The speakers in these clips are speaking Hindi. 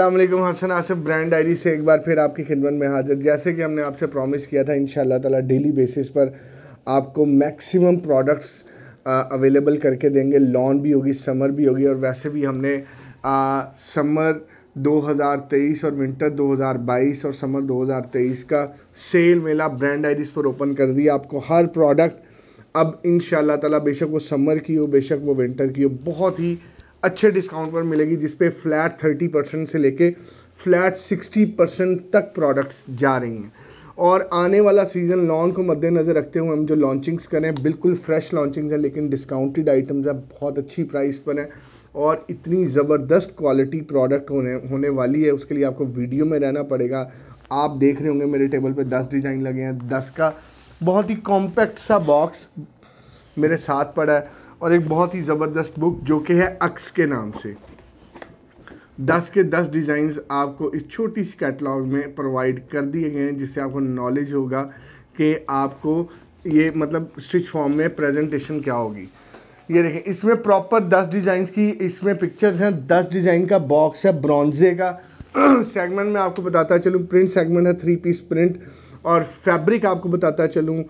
अल्लाम हसन आसफ़ ब्रांड डायरी से एक बार फिर आपकी खिदमत में हाजिर जैसे कि हमने आपसे प्रॉमिस किया था इन ताला डेली बेसिस पर आपको मैक्सिमम प्रोडक्ट्स अवेलेबल करके देंगे लॉन भी होगी समर भी होगी और वैसे भी हमने आ, समर 2023 और विंटर 2022 और समर 2023 का सेल मेला ब्रांड डायरीज पर ओपन कर दिया आपको हर प्रोडक्ट अब इन ताला बेशक वो समर की हो बेशक वो विंटर की हो बहुत ही अच्छे डिस्काउंट पर मिलेगी जिसपे फ्लैट थर्टी परसेंट से लेके फ्लैट सिक्सटी परसेंट तक प्रोडक्ट्स जा रही हैं और आने वाला सीज़न लॉन्च को मद्देनज़र रखते हुए हम जो लॉन्चिंग्स करें बिल्कुल फ्रेश लॉन्चिंग्स हैं लेकिन डिस्काउंटेड आइटम्स हैं बहुत अच्छी प्राइस पर हैं और इतनी ज़बरदस्त क्वालिटी प्रोडक्ट होने होने वाली है उसके लिए आपको वीडियो में रहना पड़ेगा आप देख रहे होंगे मेरे टेबल पर दस डिज़ाइन लगे हैं दस का बहुत ही कॉम्पैक्ट सा बॉक्स मेरे साथ पड़ा है और एक बहुत ही ज़बरदस्त बुक जो कि है अक्स के नाम से दस के दस डिज़ाइंस आपको इस छोटी सी कैटलॉग में प्रोवाइड कर दिए गए हैं जिससे आपको नॉलेज होगा कि आपको ये मतलब स्टिच फॉर्म में प्रेजेंटेशन क्या होगी ये देखें इसमें प्रॉपर दस डिज़ाइंस की इसमें पिक्चर्स हैं दस डिज़ाइन का बॉक्स है ब्रॉन्जे का सेगमेंट में आपको बताता चलूँ प्रिंट सेगमेंट है थ्री पीस प्रिंट और फैब्रिक आपको बताता चलूँ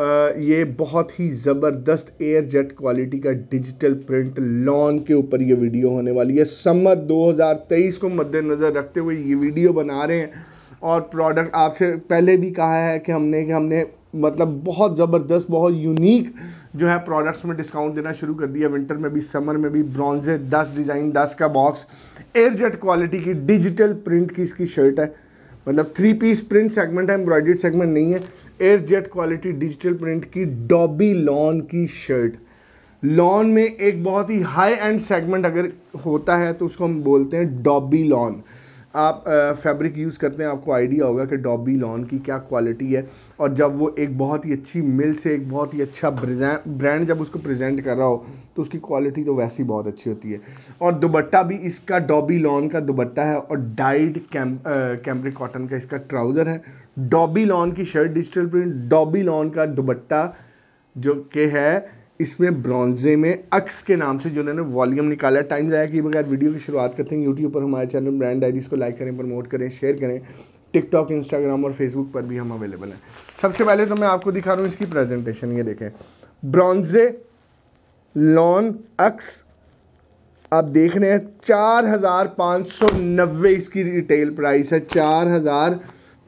ये बहुत ही ज़बरदस्त एयर जेट क्वालिटी का डिजिटल प्रिंट लॉन के ऊपर ये वीडियो होने वाली है समर 2023 को मद्देनज़र रखते हुए ये वीडियो बना रहे हैं और प्रोडक्ट आपसे पहले भी कहा है कि हमने कि हमने मतलब बहुत ज़बरदस्त बहुत यूनिक जो है प्रोडक्ट्स में डिस्काउंट देना शुरू कर दिया विंटर में भी समर में भी ब्रॉन्जे दस डिज़ाइन दस का बॉक्स एयर जेट क्वालिटी की डिजिटल प्रिंट की इसकी शर्ट है मतलब थ्री पीस प्रिंट सेगमेंट है एम्ब्रॉयड सेगमेंट नहीं है एयरजेट क्वालिटी डिजिटल प्रिंट की डॉबी लॉन की शर्ट लॉन में एक बहुत ही हाई एंड सेगमेंट अगर होता है तो उसको हम बोलते हैं डॉबी लॉन आप फैब्रिक यूज़ करते हैं आपको आइडिया होगा कि डॉबी लॉन की क्या क्वालिटी है और जब वो एक बहुत ही अच्छी मिल से एक बहुत ही अच्छा ब्रांड जब उसको प्रेजेंट कर रहा हो तो उसकी क्वालिटी तो वैसी बहुत अच्छी होती है और दुबट्टा भी इसका डॉबी लॉन का दुबट्टा है और डाइड कैम कैम्ब्रिक कॉटन का इसका ट्राउज़र है डॉबी लॉन की shirt digital print dobby lawn का दुबट्टा जो के है इसमें ब्रॉन्जे में अक्स के नाम से जो उन्होंने वॉल्यूम निकाला टाइम ज़ाया किए बगैर वीडियो की शुरुआत करते हैं यूट्यूब पर हमारे चैनल ब्रांड डायरीज को लाइक करें प्रमोट करें शेयर करें टिकटॉक इंस्टाग्राम और फेसबुक पर भी हम अवेलेबल हैं सबसे पहले तो मैं आपको दिखा रहा हूँ इसकी प्रेजेंटेशन ये देखें ब्रॉन्जे लॉन अक्स आप देख रहे हैं चार हज़ार पाँच सौ नब्बे इसकी रिटेल प्राइस है चार हज़ार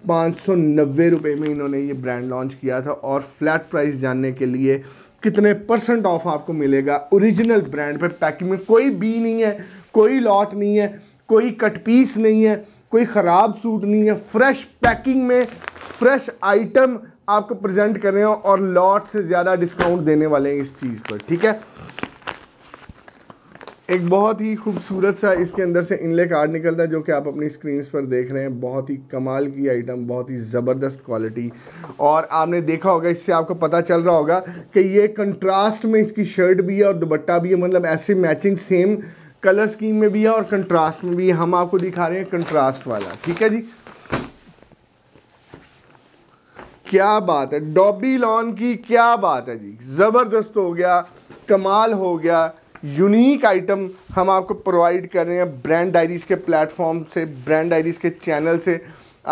पाँच सौ नब्बे रुपये में इन्होंने ये ब्रांड लॉन्च किया था और फ्लैट प्राइस जानने के लिए कितने परसेंट ऑफ आपको मिलेगा ओरिजिनल ब्रांड पर पैकिंग में कोई बी नहीं है कोई लॉट नहीं है कोई कट पीस नहीं है कोई ख़राब सूट नहीं है फ्रेश पैकिंग में फ्रेश आइटम आपको प्रेजेंट कर रहे हैं और लॉट से ज़्यादा डिस्काउंट देने वाले हैं इस चीज़ पर ठीक है एक बहुत ही खूबसूरत सा इसके अंदर से इनले कार्ड निकलता है जो कि आप अपनी स्क्रीन पर देख रहे हैं बहुत ही कमाल की आइटम बहुत ही ज़बरदस्त क्वालिटी और आपने देखा होगा इससे आपको पता चल रहा होगा कि ये कंट्रास्ट में इसकी शर्ट भी है और दुपट्टा भी है मतलब ऐसे मैचिंग सेम कलर स्कीम में भी है और कंट्रास्ट में भी है हम आपको दिखा रहे हैं कंट्रास्ट वाला ठीक है जी क्या बात है डॉबी लॉन की क्या बात है जी ज़बरदस्त हो गया कमाल हो गया यूनिक आइटम हम आपको प्रोवाइड कर रहे हैं ब्रांड डायरीज़ के प्लेटफॉर्म से ब्रांड डायरीज़ के चैनल से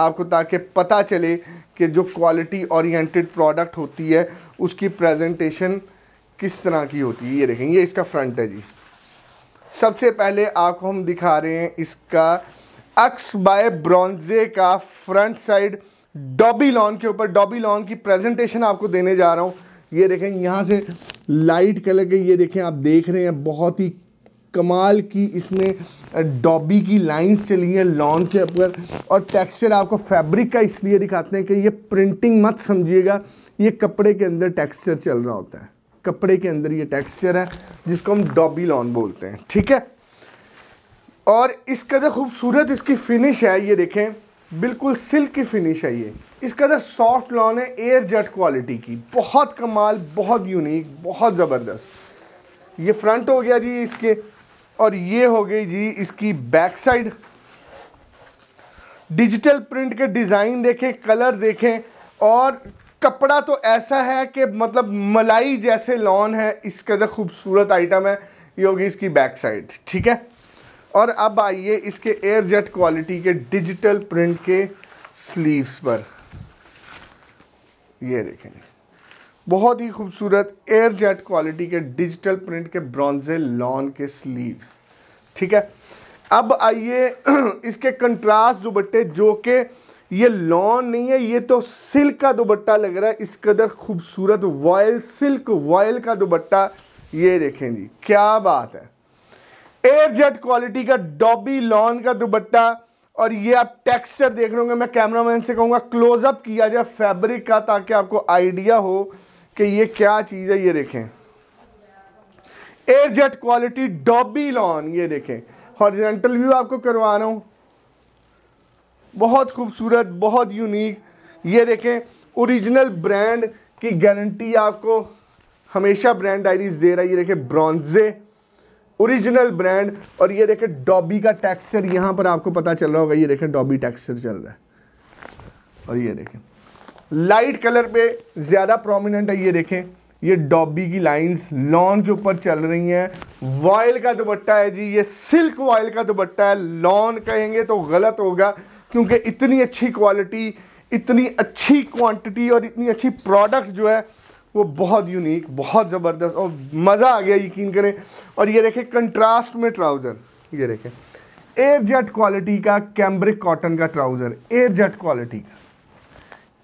आपको ताकि पता चले कि जो क्वालिटी ओरिएंटेड प्रोडक्ट होती है उसकी प्रेजेंटेशन किस तरह की होती है ये देखें ये इसका फ्रंट है जी सबसे पहले आपको हम दिखा रहे हैं इसका अक्स बाय ब्रॉन्जे का फ्रंट साइड डॉबी लॉन के ऊपर डॉबी लॉन की प्रेजेंटेशन आपको देने जा रहा हूँ ये देखें यहाँ से लाइट कलर के ये देखें आप देख रहे हैं बहुत ही कमाल की इसमें डॉबी की लाइंस चली हैं लॉन्ग के ऊपर और टेक्सचर आपको फैब्रिक का इसलिए दिखाते हैं कि ये प्रिंटिंग मत समझिएगा ये कपड़े के अंदर टेक्सचर चल रहा होता है कपड़े के अंदर ये टेक्सचर है जिसको हम डॉबी लॉन बोलते हैं ठीक है और इसका जो खूबसूरत इसकी फिनिश है ये देखें बिल्कुल सिल्क की फिनिश है ये इस कदर सॉफ्ट लॉन है एयर जेट क्वालिटी की बहुत कमाल बहुत यूनिक बहुत ज़बरदस्त ये फ्रंट हो गया जी इसके और ये हो गई जी इसकी बैक साइड डिजिटल प्रिंट के डिज़ाइन देखें कलर देखें और कपड़ा तो ऐसा है कि मतलब मलाई जैसे लॉन है इस कदर खूबसूरत आइटम है ये होगी इसकी बैक साइड ठीक है और अब आइए इसके एयर जेट क्वालिटी के डिजिटल प्रिंट के स्लीव्स पर ये देखेंगे बहुत ही खूबसूरत एयर जेट क्वालिटी के डिजिटल प्रिंट के ब्रॉन्जे लॉन के स्लीव्स ठीक है अब आइए इसके कंट्रास्ट दुबट्टे जो कि ये लॉन नहीं है ये तो सिल्क का दुबट्टा लग रहा है इस कदर खूबसूरत वॉयल सिल्क वॉयल का दुबट्टा ये देखें जी क्या बात है एयरजेट क्वालिटी का डॉबी लॉन का दुबट्टा और ये आप टेक्सचर देख रहे होंगे मैं कैमरामैन से कहूँगा क्लोजअप किया जाए फैब्रिक का ताकि आपको आइडिया हो कि ये क्या चीज़ है ये देखें एयरजेट क्वालिटी डॉबी लॉन ये देखें हॉरिजेंटल व्यू आपको करवा रहा हूँ बहुत खूबसूरत बहुत यूनिक ये देखें ओरिजिनल ब्रांड की गारंटी आपको हमेशा ब्रांड डायरीज दे रहा है ये देखें ब्रॉन्जे ओरिजिनल ब्रांड और ये देखें डॉबी का टेक्सचर यहाँ पर आपको पता चल रहा होगा ये देखें डॉबी टेक्सचर चल रहा है और ये देखें लाइट कलर पे ज़्यादा प्रोमिनेंट है ये देखें ये डॉबी की लाइंस लॉन के ऊपर चल रही हैं वॉयल का दुपट्टा है जी ये सिल्क वॉयल का दुपट्टा है लॉन कहेंगे तो गलत होगा क्योंकि इतनी अच्छी क्वालिटी इतनी अच्छी क्वांटिटी और इतनी अच्छी प्रोडक्ट जो है वो बहुत यूनिक बहुत ज़बरदस्त और मज़ा आ गया यकीन करें और ये देखें कंट्रास्ट में ट्राउज़र ये देखें एयर जेट क्वालिटी का कैम्ब्रिक कॉटन का ट्राउज़र एयर जेट क्वालिटी का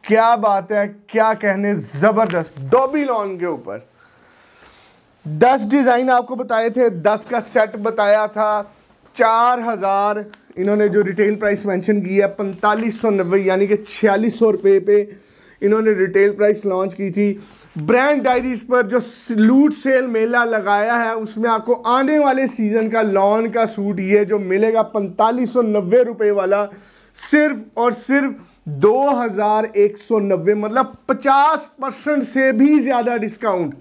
क्या बात है क्या कहने ज़बरदस्त डॉबी लॉन के ऊपर दस डिज़ाइन आपको बताए थे दस का सेट बताया था चार हज़ार इन्होंने जो रिटेल प्राइस मेंशन की है पैंतालीस सौ नब्बे यानी कि छियालीस सौ रुपये पे इन्होंने रिटेल प्राइस लॉन्च की थी ब्रांड डायरीज पर जो लूट सेल मेला लगाया है उसमें आपको आने वाले सीजन का लॉन का सूट ये जो मिलेगा पैंतालीस सौ नब्बे रुपये वाला सिर्फ और सिर्फ दो हज़ार एक सौ नब्बे मतलब पचास परसेंट से भी ज़्यादा डिस्काउंट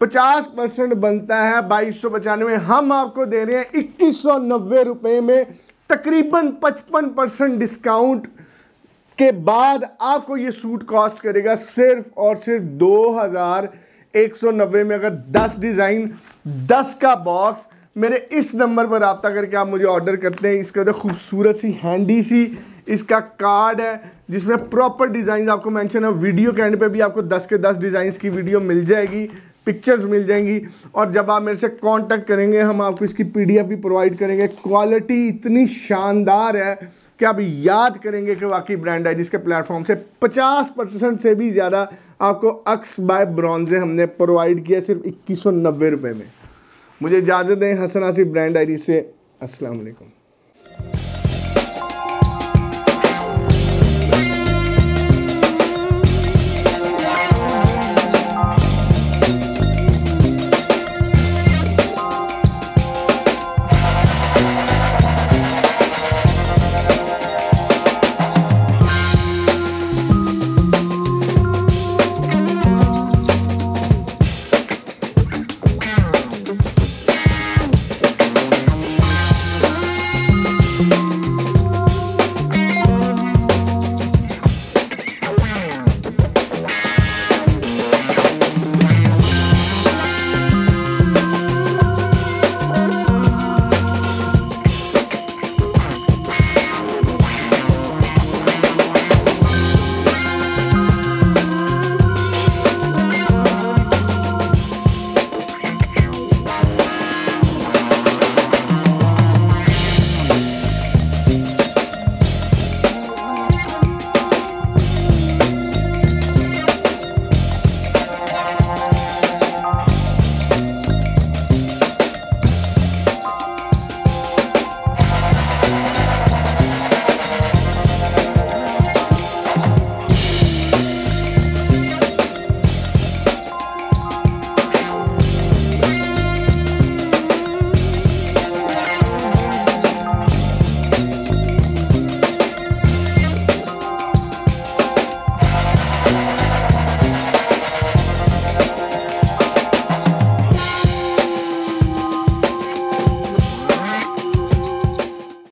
पचास परसेंट बनता है बाईस सौ पचानवे हम आपको दे रहे हैं इक्कीस सौ नब्बे रुपये में तकरीबन पचपन परसेंट डिस्काउंट के बाद आपको ये सूट कॉस्ट करेगा सिर्फ और सिर्फ दो हज़ार एक सौ नब्बे में अगर दस डिज़ाइन दस का बॉक्स मेरे इस नंबर पर रबता करके आप मुझे ऑर्डर करते हैं इसके अंदर खूबसूरत सी हैंडी सी इसका कार्ड है जिसमें प्रॉपर डिज़ाइन आपको मेंशन है वीडियो के एंड पे भी आपको 10 के 10 डिज़ाइन की वीडियो मिल जाएगी पिक्चर्स मिल जाएंगी और जब आप मेरे से कांटेक्ट करेंगे हम आपको इसकी पीडीएफ भी प्रोवाइड करेंगे क्वालिटी इतनी शानदार है कि आप याद करेंगे कि वाकई ब्रांड है जिसके प्लेटफॉर्म से 50 परसेंट से भी ज़्यादा आपको अक्स बाय ब्रॉन्जे हमने प्रोवाइड किया सिर्फ इक्कीस सौ नब्बे रुपये में मुझे इजाज़त दें हसन आसिफ ब्रांड आई से असलकम